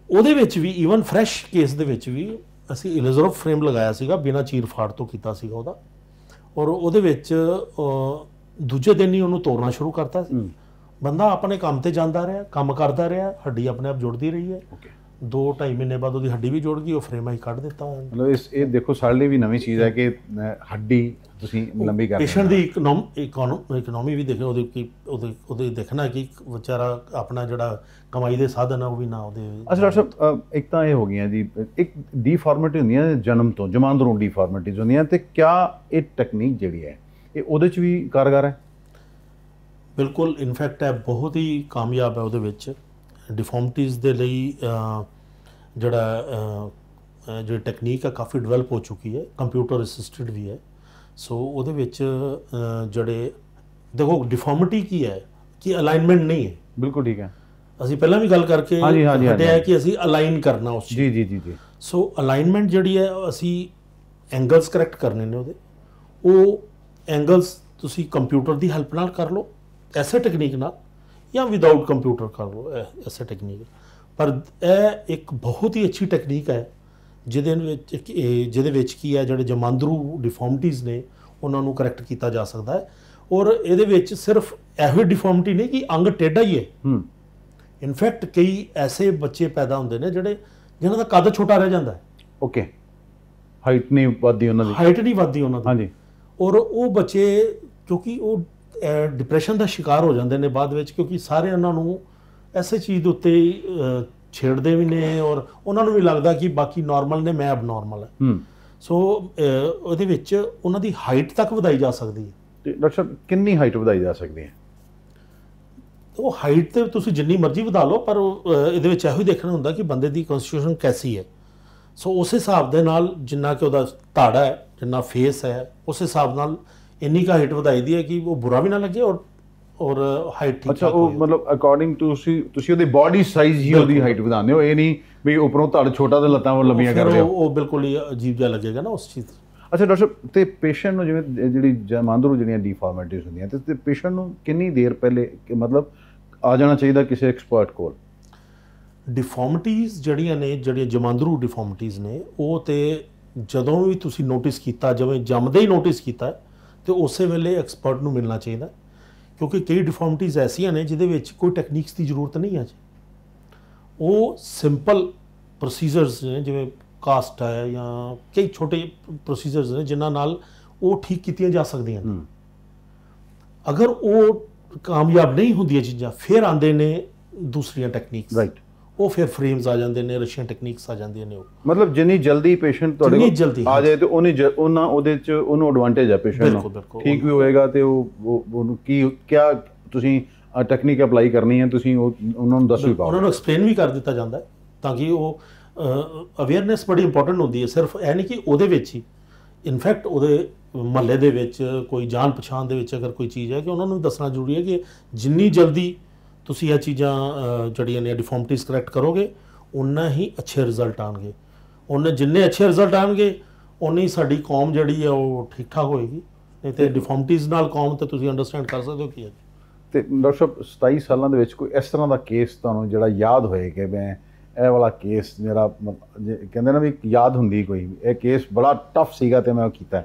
Speaker 1: ਉਹਦੇ ਵਿੱਚ ਵੀ ਈਵਨ ਫਰੈਸ਼ ਕੇਸ ਦੇ ਵਿੱਚ ਵੀ ਅਸੀਂ ਇਲੇਜ਼ਰੋ ਫਰੇਮ ਲਗਾਇਆ ਸੀਗਾ ਬਿਨਾ ਚੀਰ ਫਾੜ ਤੋਂ ਕੀਤਾ ਸੀਗਾ ਉਹਦਾ ਔਰ ਉਹਦੇ ਵਿੱਚ ਦੂਜੇ ਦਿਨ ਹੀ ਉਹਨੂੰ ਤੋੜਨਾ ਸ਼ੁਰੂ ਕਰਤਾ ਸੀ ਬੰਦਾ ਆਪਣੇ ਕੰਮ ਤੇ ਜਾਂਦਾ ਰਿਹਾ ਕੰਮ ਕਰਦਾ ਰਿਹਾ ਹੱਡੀ ਆਪਣੇ ਆਪ ਜੁੜਦੀ ਰਹੀ ਹੈ ਓਕੇ 2 2.5 ਮਹੀਨੇ ਬਾਅਦ ਉਹਦੀ ਹੱਡੀ ਵੀ ਜੁੜ ਗਈ ਉਹ ਫਰੇਮ ਹੀ ਕੱਢ ਦਿੱਤਾ
Speaker 2: ਮਤਲਬ ਇਸ ਇਹ ਦੇਖੋ ਸਾਡੇ ਲਈ ਵੀ ਨਵੀਂ ਚੀਜ਼ ਹੈ ਕਿ ਹੱਡੀ ਤੁਸੀਂ ਲੰਬੀ ਕਰ ਪੇਸ਼ੈਂਟ ਦੀ
Speaker 1: ਇਕਨੋਮੀ ਵੀ ਦੇਖੋ ਉਹਦੇ ਕੀ ਉਹਦੇ ਉਹਦੇ ਦੇਖਣਾ ਕਿ ਵਿਚਾਰਾ ਆਪਣਾ ਜਿਹੜਾ ਕਮਾਈ ਦੇ ਸਾਧਨ ਆ ਉਹ ਵੀ ਨਾ ਉਹਦੇ
Speaker 2: ਅਸਲ ਡਾਕਟਰ ਸਾਹਿਬ ਇੱਕ ਤਾਂ ਇਹ ਹੋ ਗਈਆਂ ਜੀ ਇੱਕ ਡੀਫਾਰਮਿਟੀ ਹੁੰਦੀਆਂ ਜਨਮ ਤੋਂ ਜਮਾਂਦਰੂ ਡੀਫਾਰਮਿਟੀਜ਼ ਹੁੰਦੀਆਂ ਤੇ ਕਿਆ ਇਹ ਟੈਕਨੀਕ ਜਿਹੜੀ ਹੈ ਇਹ ਉਹਦੇ ਚ ਵੀ ਕਾਰਗਰ ਹੈ ਬਿਲਕੁਲ
Speaker 1: ਇਨਫੈਕਟ ਹੈ ਬਹੁਤ ਹੀ ਕਾਮਯਾਬ ਹੈ ਉਹਦੇ ਵਿੱਚ ਡਿਫਾਰਮਿਟੀਜ਼ ਦੇ ਲਈ ਜਿਹੜਾ ਜੋ ਟੈਕਨੀਕ ਆ ਕਾਫੀ ਡਿਵੈਲਪ ਹੋ ਚੁੱਕੀ ਹੈ ਕੰਪਿਊਟਰ ਅਸਿਸਟਡ ਵੀ ਹੈ ਸੋ ਉਹਦੇ ਵਿੱਚ ਜਿਹੜੇ ਦੇਖੋ ਡਿਫਾਰਮਿਟੀ ਕੀ ਹੈ ਕਿ ਅਲਾਈਨਮੈਂਟ ਨਹੀਂ ਹੈ ਬਿਲਕੁਲ ਠੀਕ ਹੈ ਅਸੀਂ ਪਹਿਲਾਂ ਵੀ ਗੱਲ ਕਰਕੇ ਹਟਿਆ ਕਿ ਅਸੀਂ ਅਲਾਈਨ ਕਰਨਾ ਉਸ ਜੀ ਜੀ ਜੀ ਜੀ ਸੋ ਅਲਾਈਨਮੈਂਟ ਜਿਹੜੀ ਹੈ ਅਸੀਂ ਐਂਗਲਸ ਕਰੈਕਟ ਕਰਨੇ ਨੇ ਉਹਦੇ ਉਹ ਐਂਗਲਸ ਤੁਸੀਂ ਕੰਪਿਊਟਰ ਦੀ ਹੈਲਪ ਨਾਲ ਕਰ ਲਓ ਐਸੇ ਟੈਕਨੀਕ ਨਾਲ ਜਾਂ ਵਿਦਆਊਟ ਕੰਪਿਊਟਰ ਕਰ ਲਓ ਐਸੇ ਟੈਕਨੀਕ ਪਰ ਇਹ ਇੱਕ ਬਹੁਤ ਹੀ ਅੱਛੀ ਟੈਕਨੀਕ ਹੈ ਜਿਹਦੇ ਵਿੱਚ ਜਿਹਦੇ ਵਿੱਚ ਕੀ ਹੈ ਜਿਹੜੇ ਜਮਾਂਦਰੂ ਡਿਫਾਰਮਿਟੀਆਂ ਨੇ ਉਹਨਾਂ ਨੂੰ ਕਰੈਕਟ ਕੀਤਾ ਜਾ ਸਕਦਾ ਹੈ ਔਰ ਇਹਦੇ ਵਿੱਚ ਸਿਰਫ ਇਹੋ ਡਿਫਾਰਮਿਟੀ ਨਹੀਂ ਕਿ ਅੰਗ ਟੇਢਾ ਹੀ ਹੈ ਹੂੰ ਇਨਫੈਕਟ ਕਈ ਐਸੇ ਬੱਚੇ ਪੈਦਾ ਹੁੰਦੇ ਨੇ ਜਿਹੜੇ
Speaker 2: ਜਿਨ੍ਹਾਂ ਦਾ ਕੱਦ ਛੋਟਾ ਰਹਿ ਜਾਂਦਾ ਹੈ ਓਕੇ ਹਾਈਟ ਨਹੀਂ ਵੱਧਦੀ ਉਹਨਾਂ ਦੀ ਹਾਈਟ ਨਹੀਂ ਵੱਧਦੀ ਉਹਨਾਂ ਦੀ ਹਾਂਜੀ
Speaker 1: ਔਰ ਉਹ ਬੱਚੇ ਕਿਉਂਕਿ ਉਹ ਡਿਪਰੈਸ਼ਨ ਦਾ ਸ਼ਿਕਾਰ ਹੋ ਜਾਂਦੇ ਨੇ ਬਾਅਦ ਵਿੱਚ ਕਿਉਂਕਿ ਸਾਰੇ ਉਹਨਾਂ ਨੂੰ ਐਸੇ ਚੀਜ਼ ਦੇ ਉੱਤੇ ਛੇੜਦੇ ਵੀ ਨੇ ਔਰ ਉਹਨਾਂ ਨੂੰ ਵੀ ਲੱਗਦਾ ਕਿ ਬਾਕੀ ਨਾਰਮਲ ਨੇ ਮੈਂ ਅਬਨਾਰਮਲ ਹਾਂ ਸੋ ਉਹਦੇ ਵਿੱਚ ਉਹਨਾਂ ਦੀ ਹਾਈਟ ਤੱਕ ਵਧਾਈ ਜਾ ਸਕਦੀ ਹੈ ਤੇ ਡਾਕਟਰ ਸਾਹਿਬ ਕਿੰਨੀ ਹਾਈਟ ਵਧਾਈ ਜਾ ਸਕਦੀ ਹੈ ਉਹ ਹਾਈਟ ਤੇ ਤੁਸੀਂ ਜਿੰਨੀ ਮਰਜ਼ੀ ਵਧਾ ਲਓ ਪਰ ਇਹਦੇ ਵਿੱਚ ਇਹੋ ਹੀ ਦੇਖਣਾ ਹੁੰਦਾ ਕਿ ਬੰਦੇ ਦੀ ਕਨਸਟੀਟਿਊਸ਼ਨ ਕੈਸੀ ਹੈ ਸੋ ਉਸੇ ਹਿਸਾਬ ਦੇ ਨਾਲ ਜਿੰਨਾ ਕਿ ਉਹਦਾ ਧਾੜਾ ਹੈ ਜਿੰਨਾ ਫੇਸ
Speaker 2: ਹੈ ਉਸੇ ਹਿਸਾਬ ਨਾਲ ਇੰਨੀ ਕਾ ਹਾਈਟ ਵਧਾਈ ਦੀ ਹੈ ਕਿ ਉਹ ਬੁਰਾ ਵੀ ਨਾ ਲੱਗੇ ਔਰ ਔਰ ਹਾਈਟ ਠੀਕ ਅੱਛਾ ਉਹ ਮਤਲਬ ਅਕੋਰਡਿੰਗ ਟੂ ਤੁਸੀਂ ਤੁਸੀਂ ਉਹਦੀ ਬਾਡੀ ਸਾਈਜ਼ ਹੀ ਉਹਦੀ ਹਾਈਟ ਵਧਾਉਂਦੇ ਹੋ ਇਹ ਨਹੀਂ ਵੀ ਉਪਰੋਂ ਧੜ ਛੋਟਾ ਤੇ ਲੱਤਾਂ ਉਹ ਲੰਬੀਆਂ ਕਰ ਹੋ
Speaker 1: ਉਹ ਬਿਲਕੁਲ ਹੀ ਅਜੀਬ ਜਿਹਾ ਲੱਗੇਗਾ ਨਾ ਉਸ ਚੀਜ਼
Speaker 2: ਅੱਛਾ ਡਾਕਟਰ ਤੇ ਪੇਸ਼ੈਂਟ ਨੂੰ ਜਿਵੇਂ ਜਿਹੜੀ ਮਾਂਦਰੂ ਜਿਹੜੀਆਂ ਡੀਫਾਰਮੈਲਿਟੀਜ਼ ਹੁੰਦੀਆਂ ਤੇ ਪੇਸ਼ੈਂਟ ਨੂੰ ਕਿੰਨੀ ਦੇਰ ਪਹਿਲੇ ਮਤਲਬ ਆ ਜਾਣਾ ਚਾਹੀਦਾ ਕਿਸੇ ਐਕਸਪਰਟ ਕੋਲ ਡਿਫਾਰਮਿਟੀਜ਼
Speaker 1: ਜਿਹੜੀਆਂ ਨੇ ਜਿਹੜੀਆਂ ਜਮਾਂਦਰੂ ਡਿਫਾਰਮਿਟੀਜ਼ ਨੇ ਉਹ ਤੇ ਜਦੋਂ ਵੀ ਤੁਸੀਂ ਨੋਟਿਸ ਕੀਤਾ ਜਿਵੇਂ ਜੰਮਦੇ ਹੀ ਨੋਟਿਸ ਕੀਤਾ ਤੇ ਉਸੇ ਵੇਲੇ ਐਕਸਪਰਟ ਨੂੰ ਮਿਲਣਾ ਚਾਹੀਦਾ ਕਿਉਂਕਿ ਕਈ ਡਿਫਾਰਮਿਟੀਜ਼ ਐਸੀਆਂ ਨੇ ਜਿਹਦੇ ਵਿੱਚ ਕੋਈ ਟੈਕਨੀਕਸ ਦੀ ਜ਼ਰੂਰਤ ਨਹੀਂ ਆ ਜੀ ਉਹ ਸਿੰਪਲ ਪ੍ਰੋਸੀਜਰਸ ਨੇ ਜਿਵੇਂ ਕਾਸਟ ਹੈ ਜਾਂ ਕਈ ਛੋਟੇ ਪ੍ਰੋਸੀਜਰਸ ਨੇ ਜਿਨ੍ਹਾਂ ਨਾਲ ਉਹ ਠੀਕ ਕੀਤੀਆਂ ਜਾ ਸਕਦੀਆਂ ਨੇ ਅਗਰ ਉਹ ਕਾਮਯਾਬ ਨਹੀਂ ਹੁੰਦੀਆਂ ਚੀਜ਼ਾਂ ਫਿਰ ਆਉਂਦੇ ਨੇ ਦੂਸਰੀਆਂ ਟੈਕਨੀਕਸ ਰਾਈਟ ਉਹ ਫਿਰ ਫਰੇਮਸ ਆ ਜਾਂਦੇ ਨੇ ਰਸ਼ੀਅਨ ਟੈਕਨੀਕਸ ਆ ਜਾਂਦੀਆਂ ਨੇ ਉਹ
Speaker 2: ਮਤਲਬ ਜਿੰਨੀ ਜਲਦੀ ਪੇਸ਼ੈਂਟ ਤੁਹਾਡੇ ਕੋਲ ਆ ਜਾਏ ਤੇ ਉਹਨੇ ਉਹਨਾਂ ਉਹਦੇ ਚ ਉਹਨੂੰ ਐਡਵਾਂਟੇਜ ਆ ਪੇਸ਼ੈਂਟ ਨੂੰ ਠੀਕ ਵੀ ਹੋਏਗਾ ਤੇ ਉਹ ਉਹਨੂੰ ਕੀ ਕਿਆ ਤੁਸੀਂ ਟੈਕਨੀਕ ਅਪਲਾਈ ਕਰਨੀ ਹੈ ਤੁਸੀਂ ਉਹ ਉਹਨਾਂ ਨੂੰ ਦੱਸ ਵੀ ਪਾਓ
Speaker 1: ਉਹਨਾਂ ਨੂੰ ਐਕਸਪਲੇਨ ਵੀ ਕਰ ਦਿੱਤਾ ਜਾਂਦਾ ਹੈ ਤਾਂ ਕਿ ਉਹ ਅਵੇਅਰਨੈਸ ਬੜੀ ਇੰਪੋਰਟੈਂਟ ਹੁੰਦੀ ਹੈ ਸਿਰਫ ਐ ਨਹੀਂ ਕਿ ਉਹਦੇ ਵਿੱਚ ਹੀ ਇਨਫੈਕਟ ਉਹਦੇ ਮਹੱਲੇ ਦੇ ਵਿੱਚ ਕੋਈ ਜਾਣ ਪਛਾਣ ਦੇ ਵਿੱਚ ਅਗਰ ਕੋਈ ਚੀਜ਼ ਹੈ ਕਿ ਉਹਨਾਂ ਨੂੰ ਦੱਸਣਾ ਜ਼ਰੂਰੀ ਹੈ ਕਿ ਜਿੰਨੀ ਜਲਦੀ ਤੁਸੀਂ ਇਹ ਚੀਜ਼ਾਂ ਜਿਹੜੀਆਂ ਨੇ ਡਿਫਾਰਮਿਟੀਜ਼ ਕਰੈਕਟ ਕਰੋਗੇ ਉਨਾ ਹੀ ਅੱਛੇ ਰਿਜ਼ਲਟ ਆਣਗੇ ਉਹਨੇ ਜਿੰਨੇ ਅੱਛੇ ਰਿਜ਼ਲਟ ਆਣਗੇ ਉਨੀ ਸਾਡੀ ਕੌਮ ਜਿਹੜੀ ਹੈ ਉਹ ਠੀਕ ਠਾਕ ਹੋਏਗੀ ਨਹੀਂ ਤੇ ਡਿਫਾਰਮਿਟੀਜ਼ ਨਾਲ ਕੌਮ ਤੇ ਤੁਸੀਂ ਅੰਡਰਸਟੈਂਡ ਕਰ ਸਕਦੇ ਹੋ ਕੀ ਹੈ
Speaker 2: ਤੇ ਡਾਕਟਰ ਸਾਹਿਬ 27 ਸਾਲਾਂ ਦੇ ਵਿੱਚ ਕੋਈ ਇਸ ਤਰ੍ਹਾਂ ਦਾ ਕੇਸ ਤੁਹਾਨੂੰ ਜਿਹੜਾ ਯਾਦ ਹੋਏ ਕਿ ਮੈਂ ਇਹ ਵਾਲਾ ਕੇਸ ਮੇਰਾ ਕਹਿੰਦੇ ਨਾ ਵੀ ਯਾਦ ਹੁੰਦੀ ਕੋਈ ਇਹ ਕੇਸ ਬੜਾ ਟਫ ਸੀਗਾ ਤੇ ਮੈਂ ਉਹ ਕੀਤਾ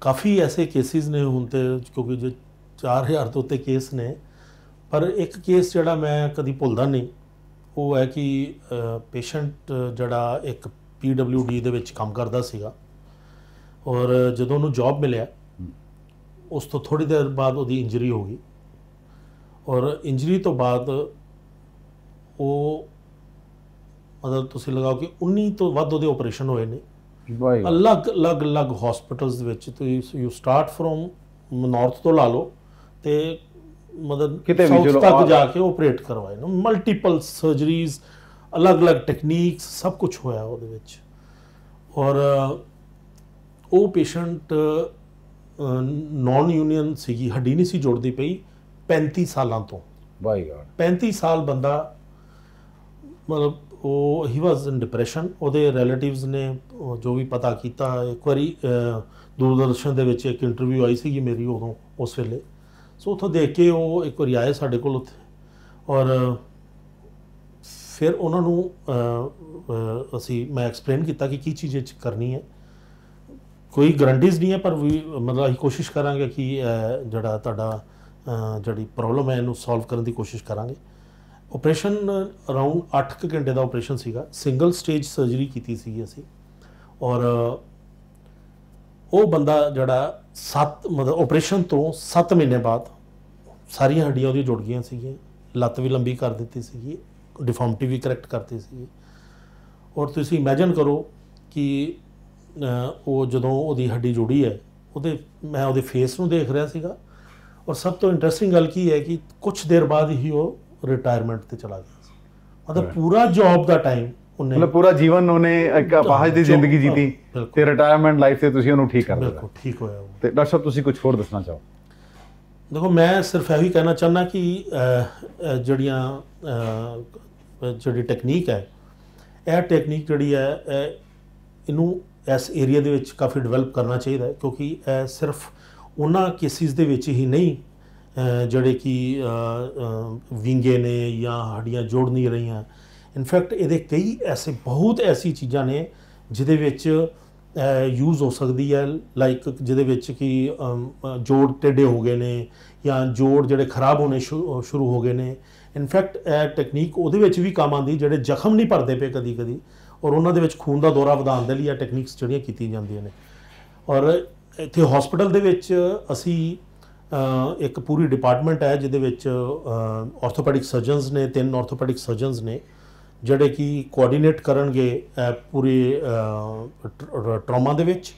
Speaker 1: ਕਾਫੀ ਐਸੇ ਕੇਸਿਸ ਨੇ ਹੁੰਦੇ ਕਿਉਂਕਿ ਜੇ 4000 ਤੋਂ ਉੱਤੇ ਕੇਸ ਨੇ ਪਰ ਇੱਕ ਕੇਸ ਜਿਹੜਾ ਮੈਂ ਕਦੀ ਭੁੱਲਦਾ ਨਹੀਂ ਉਹ ਹੈ ਕਿ ਪੇਸ਼ੈਂਟ ਜਿਹੜਾ ਇੱਕ PWD ਦੇ ਵਿੱਚ ਕੰਮ ਕਰਦਾ ਸੀਗਾ ਔਰ ਜਦੋਂ ਉਹਨੂੰ ਜੌਬ ਮਿਲਿਆ ਉਸ ਤੋਂ ਥੋੜੀ ਦੇਰ ਬਾਅਦ ਉਹਦੀ ਇੰਜਰੀ ਹੋ ਗਈ ਔਰ ਇੰਜਰੀ ਤੋਂ ਬਾਅਦ ਉਹ ਮਤਲਬ ਤੁਸੀਂ ਲਗਾਓ ਕਿ 19 ਤੋਂ ਵੱਧ ਉਹਦੇ ਆਪਰੇਸ਼ਨ ਹੋਏ ਨੇ ਅਲੱਗ ਅਲੱਗ ਅਲੱਗ ਹਸਪੀਟਲਸ ਦੇ ਵਿੱਚ ਤੁਸੀਂ ਯੂ ਸਟਾਰਟ ਫਰੋਮ ਨਾਰਥ ਤੋਂ ਲਾ ਲਓ ਤੇ ਮਦਦ ਕਿਤੇ ਵੀ ਤੱਕ ਜਾ ਕੇ ਆਪਰੇਟ ਕਰਵਾਏ ਨਾ ਮਲਟੀਪਲ ਸਰਜਰੀਜ਼ ਅਲੱਗ-ਅਲੱਗ ਟੈਕਨੀਕਸ ਸਭ ਕੁਝ ਹੋਇਆ ਉਹਦੇ ਵਿੱਚ ਔਰ ਉਹ ਪੇਸ਼ੈਂਟ ਨਾਨ ਯੂਨੀਅਨ ਸੀਗੀ ਹੱਡੀ ਨਹੀਂ ਸੀ ਜੁੜਦੀ ਪਈ 35 ਸਾਲਾਂ ਤੋਂ ਬਾਈ ਗॉड 35 ਸਾਲ ਬੰਦਾ ਮਤਲਬ ਉਹ ਹੀ ਵਾਸ ਇਨ ਡਿਪਰੈਸ਼ਨ ਉਹਦੇ ਰਿਲੇਟਿਵਸ ਨੇ ਜੋ ਵੀ ਪਤਾ ਕੀਤਾ ਇੱਕ ਵਾਰੀ ਦੂਰਦਰਸ਼ਨ ਦੇ ਵਿੱਚ ਇੱਕ ਇੰਟਰਵਿਊ ਆਈ ਸੀਗੀ ਮੇਰੀ ਉਦੋਂ ਉਸ ਵੇਲੇ ਸੋ ਉਥੋਂ ਦੇਖ ਕੇ ਉਹ ਇੱਕ ਵਾਰੀ ਆਏ ਸਾਡੇ ਕੋਲ ਉੱਥੇ ਔਰ ਫਿਰ ਉਹਨਾਂ ਨੂੰ ਅਸੀਂ ਮੈਂ ਐਕਸਪਲੇਨ ਕੀਤਾ ਕਿ ਕੀ ਚੀਜ਼ ਇਹ ਕਰਨੀ ਹੈ
Speaker 2: ਕੋਈ ਗਰੰਟੀਜ਼
Speaker 1: ਨਹੀਂ ਹੈ ਪਰ ਵੀ ਮਤਲਬ ਅਸੀਂ ਕੋਸ਼ਿਸ਼ ਕਰਾਂਗੇ ਕਿ ਜਿਹੜਾ ਤੁਹਾਡਾ ਜਿਹੜੀ ਪ੍ਰੋਬਲਮ ਹੈ ਇਹਨੂੰ ਸੋਲਵ ਕਰਨ ਦੀ ਕੋਸ਼ਿਸ਼ ਕਰਾਂਗੇ ਆਪਰੇਸ਼ਨ ਅਰਾਊਂਡ 8 ਘੰਟੇ ਦਾ ਆਪਰੇਸ਼ਨ ਸੀਗਾ ਸਿੰਗਲ ਸਟੇਜ ਸਰਜਰੀ ਕੀਤੀ ਸੀ ਅਸੀਂ ਔਰ ਉਹ ਬੰਦਾ ਜਿਹੜਾ 7 ਮਤਲਬ ਆਪਰੇਸ਼ਨ ਤੋਂ 7 ਮਹੀਨੇ ਬਾਅਦ ਸਾਰੀਆਂ ਹੱਡੀਆਂ ਉਹਦੀ ਜੁੜ ਗਈਆਂ ਸੀਗੀਆਂ ਲੱਤ ਵੀ ਲੰਬੀ ਕਰ ਦਿੱਤੀ ਸੀਗੀ ਡਿਫਾਰਮਿਟੀ ਵੀ ਕਰੈਕਟ ਕਰਤੀ ਸੀਗੀ ਔਰ ਤੁਸੀਂ ਇਮੇਜਿਨ ਕਰੋ ਕਿ ਉਹ ਜਦੋਂ ਉਹਦੀ ਹੱਡੀ ਜੁੜੀ ਹੈ ਉਹਦੇ ਮੈਂ ਉਹਦੇ ਫੇਸ ਨੂੰ ਦੇਖ ਰਿਹਾ ਸੀਗਾ ਔਰ ਸਭ ਤੋਂ ਇੰਟਰਸਟਿੰਗ ਗੱਲ ਕੀ ਹੈ ਕਿ ਕੁਝ ਦੇਰ ਬਾਅਦ ਹੀ ਉਹ ਰਿਟਾਇਰਮੈਂਟ ਤੇ ਚਲਾ ਗਿਆ ਮਤਲਬ ਪੂਰਾ ਜੌਬ ਦਾ ਟਾਈਮ ਉਹਨੇ ਮਤਲਬ ਪੂਰਾ
Speaker 2: ਜੀਵਨ ਉਹਨੇ ਇੱਕ ਅਪਾਹਜ ਦੀ ਜ਼ਿੰਦਗੀ ਜੀਤੀ ਤੇ ਰਿਟਾਇਰਮੈਂਟ ਲਾਈਫ ਤੇ ਤੁਸੀਂ ਉਹਨੂੰ ਠੀਕ ਕਰ ਦਿੱਤਾ ਬਿਲਕੁਲ ਠੀਕ ਹੋਇਆ ਉਹ ਤੇ ਡਾਕਟਰ ਸਾਹਿਬ ਤੁਸੀਂ ਕੁਝ ਹੋਰ ਦੱਸਣਾ ਚਾਹੋ
Speaker 1: ਦੇਖੋ ਮੈਂ ਸਿਰਫ ਇਹ ਹੀ ਕਹਿਣਾ ਚਾਹੁੰਦਾ ਕਿ ਜਿਹੜੀਆਂ ਜਿਹੜੀ ਟੈਕਨੀਕ ਹੈ ਇਹ ਟੈਕਨੀਕ ਜਿਹੜੀ ਹੈ ਇਹਨੂੰ ਇਸ ਏਰੀਆ ਦੇ ਵਿੱਚ ਕਾਫੀ ਡਿਵੈਲਪ ਕਰਨਾ ਚਾਹੀਦਾ ਹੈ ਕਿਉਂਕਿ ਇਹ ਸਿਰਫ ਉਹਨਾਂ ਕੇਸਿਸ ਦੇ ਵਿੱਚ ਹੀ ਨਹੀਂ ਜਿਹੜੇ ਕਿ ਵਿੰਗੇ ਨੇ ਜਾਂ ਹੱਡੀਆਂ ਜੋੜ ਨਹੀਂ ਰਹੀਆਂ ਇਨਫੈਕਟ ਇਹਦੇ ਕਈ ਐਸੇ ਬਹੁਤ ਐਸੀ ਚੀਜ਼ਾਂ ਨੇ ਜਿਹਦੇ ਵਿੱਚ ਯੂਜ਼ ਹੋ ਸਕਦੀ ਹੈ ਲਾਈਕ ਜਿਹਦੇ ਵਿੱਚ ਕਿ ਜੋੜ ਟੇਡੇ ਹੋ ਗਏ ਨੇ ਜਾਂ ਜੋੜ ਜਿਹੜੇ ਖਰਾਬ ਹੋਣੇ ਸ਼ੁਰੂ ਹੋ ਗਏ ਨੇ ਇਨਫੈਕਟ ਇਹ ਟੈਕਨੀਕ ਉਹਦੇ ਵਿੱਚ ਵੀ ਕੰਮ ਆਉਂਦੀ ਜਿਹੜੇ ਜ਼ਖਮ ਨਹੀਂ ਭਰਦੇ ਪਏ ਕਦੀ ਕਦੀ ਔਰ ਉਹਨਾਂ ਦੇ ਵਿੱਚ ਖੂਨ ਦਾ ਦੌਰਾ ਵਧਾਉਣ ਦੇ ਲਈ ਇਹ ਟੈਕਨੀਕਸ ਜਿਹੜੀਆਂ ਕੀਤੀਆਂ ਜਾਂਦੀਆਂ ਨੇ ਔਰ ਇੱਥੇ ਹਸਪੀਟਲ ਦੇ ਵਿੱਚ ਅਸੀਂ ਇੱਕ ਪੂਰੀ ਡਿਪਾਰਟਮੈਂਟ ਹੈ ਜਿਹਦੇ ਵਿੱਚ ਆਰਥੋਪੈਡਿਕ ਸਰਜਨਸ ਨੇ ਤਿੰਨ ਆਰਥੋਪੈਡਿਕ ਸਰਜਨਸ ਨੇ ਜਿਹੜੇ ਕਿ ਕੋਆਰਡੀਨੇਟ ਕਰਨਗੇ ਪੂਰੀ ਟਰਾਮਾ ਦੇ ਵਿੱਚ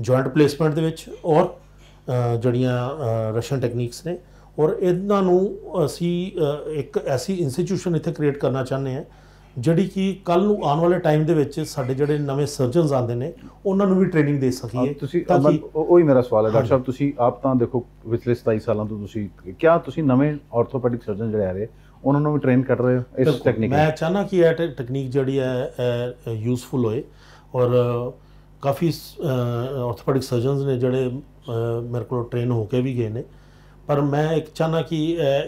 Speaker 1: ਜੁਆਇੰਟ ਪਲੇਸਮੈਂਟ ਦੇ ਵਿੱਚ ਔਰ ਜਿਹੜੀਆਂ ਰਸ਼ਨ ਟੈਕਨੀਕਸ ਨੇ ਔਰ ਇਹਨਾਂ ਨੂੰ ਅਸੀਂ ਇੱਕ ਐਸੀ ਇੰਸਟੀਟਿਊਸ਼ਨ ਇੱਥੇ ਕ੍ਰੀਏਟ ਕਰਨਾ ਚਾਹੁੰਦੇ ਆ ਜਿਹੜੀ ਕਿ ਕੱਲ ਨੂੰ ਆਉਣ ਵਾਲੇ ਟਾਈਮ ਦੇ ਵਿੱਚ ਸਾਡੇ ਜਿਹੜੇ ਨਵੇਂ ਸਰਜਨਸ ਆਉਂਦੇ ਨੇ ਉਹਨਾਂ ਨੂੰ ਵੀ ਟ੍ਰੇਨਿੰਗ ਦੇ ਸਕੀਏ ਤੁਸੀਂ ਹੀ
Speaker 2: ਮੇਰਾ ਸਵਾਲ ਹੈ ਡਾਕਟਰ ਸਾਹਿਬ ਤੁਸੀਂ ਆਪ ਤਾਂ ਦੇਖੋ ਪਿਛਲੇ 27 ਸਾਲਾਂ ਤੋਂ ਤੁਸੀਂ ਕਿਹਾ ਤੁਸੀਂ ਨਵੇਂ ਆਰਥੋਪੈਡਿਕ ਸਰਜਨ ਜਿਹੜੇ ਆ ਰਹੇ ਉਹਨਾਂ ਨੂੰ ਵੀ ਟ੍ਰੇਨ ਕਰ ਰਹੇ ਹੋ ਇਸ ਟੈਕਨੀਕ ਮੈਂ
Speaker 1: ਚਾਹਨਾ ਕਿ ਇਹ ਟੈਕਨੀਕ ਜਿਹੜੀ ਹੈ ਯੂਸਫੁਲ ਹੋਏ ਔਰ ਕਾਫੀ ਆਰਥੋਪੈਡਿਕ ਸਰਜਨਸ ਨੇ ਜਿਹੜੇ ਮੇਰੇ ਕੋਲ ਟ੍ਰੇਨ ਹੋ ਕੇ ਵੀ ਗਏ ਨੇ ਪਰ ਮੈਂ ਇੱਕ ਚਾਹਨਾ ਕਿ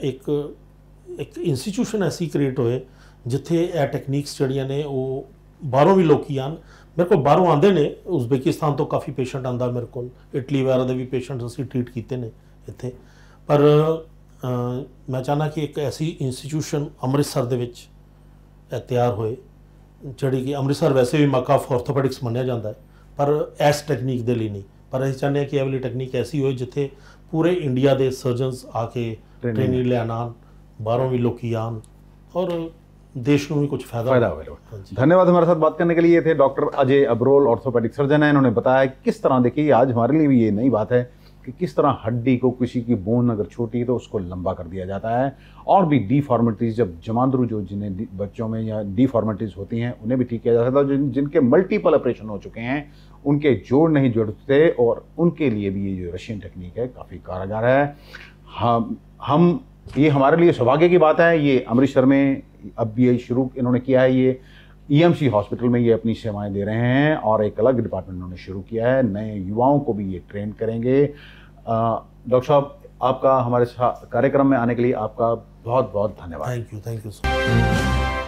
Speaker 1: ਇੱਕ ਇੱਕ ਇੰਸਟੀਟਿਊਸ਼ਨ ਐਸੀ ਕ੍ਰੀਏਟ ਹੋਏ ਜਿੱਥੇ ਇਹ ਟੈਕਨੀਕਸ ਜਿਹੜੀਆਂ ਨੇ ਉਹ ਬਾਹਰੋਂ ਵੀ ਲੋਕੀ ਆਣ ਮੇਰੇ ਕੋਲ ਬਾਹਰੋਂ ਆਂਦੇ ਨੇ ਉਜ਼ਬੇਕਿਸਤਾਨ ਤੋਂ ਕਾਫੀ ਪੇਸ਼ੈਂਟ ਆਂਦਾ ਮੇਰੇ ਕੋਲ ਇਟਲੀ ਵਾਰਾ ਦੇ ਵੀ ਪੇਸ਼ੈਂਟਸ ਅਸੀਂ ਟ੍ਰੀਟ ਕੀਤੇ ਨੇ ਇੱਥੇ ਪਰ ਮੈਂ ਚਾਹਨਾ ਕਿ ਇੱਕ ਐਸੀ ਇੰਸਟੀਟਿਊਸ਼ਨ ਅੰਮ੍ਰਿਤਸਰ ਦੇ ਵਿੱਚ ਤਿਆਰ ਹੋਏ ਜਿਹੜੀ ਕਿ ਅੰਮ੍ਰਿਤਸਰ ਵੈਸੇ ਵੀ ਮੱਕਾ ਆਫ ਆਰਥੋਪੈਡਿਕਸ ਮੰਨਿਆ ਜਾਂਦਾ ਹੈ ਪਰ ਐਸ ਟੈਕਨੀਕ ਦੇ ਲਈ ਨਹੀਂ ਪਰ ਅਸੀਂ ਚਾਹੁੰਦੇ ਹਾਂ ਕਿ ਇਹ ਵਾਲੀ ਟੈਕਨੀਕ ਐਸੀ ਹੋਏ ਜਿੱਥੇ ਪੂਰੇ ਇੰਡੀਆ ਦੇ ਸਰਜਨਸ ਆ ਕੇ ਟ੍ਰੇਨਿੰਗ ਲੈਣ ਆਣ ਬਾਹਰੋਂ ਵੀ ਲੋਕੀ ਆਣ ਔਰ
Speaker 2: ਦੇਸ਼ ਨੂੰ ਵੀ ਕੁਝ ਫਾਇਦਾ ਫਾਇਦਾ ਹੋਵੇ ਧੰਨਵਾਦ फायदा ਸਾਥ ਬਾਤ ਕਰਨੇ साथ बात करने के doctor Ajay Abrol orthopaedic surgeon ਹੈ ਇਹਨਾਂ ਨੇ ਬਤਾਇਆ ਕਿਸ ਤਰ੍ਹਾਂ ਦੇ ਕਿ ਅੱਜ ਹਮਾਰੇ ਲਈ ਵੀ ਇਹ नई ਬਾਤ ਹੈ कि किस तरह हड्डी को किसी की बोन अगर छोटी है तो उसको लंबा कर दिया जाता है और भी डिफॉर्मेटिज जब जमांद्रू जो जिन्हें बच्चों में या डिफॉर्मेटिज होती हैं उन्हें भी ठीक किया जा सकता है जिन जिनके मल्टीपल ऑपरेशन हो चुके हैं उनके जोड़ नहीं जुड़ते और उनके लिए भी ये जो रशियन टेक्निक है काफ़ी कारगर है हम हम ये हमारे लिए सौभाग्य की बात है ये अमृतसर में अब ये शुरू इन्होंने किया है ये ईएमसी e हॉस्पिटल में ये अपनी सेवाएं दे रहे हैं और एक अलग डिपार्टमेंट उन्होंने शुरू किया है नए युवाओं को भी ये ट्रेन करेंगे डॉक्टर साहब आपका हमारे कार्यक्रम में आने के लिए आपका बहुत बहुत धन्यवाद thank you thank you so much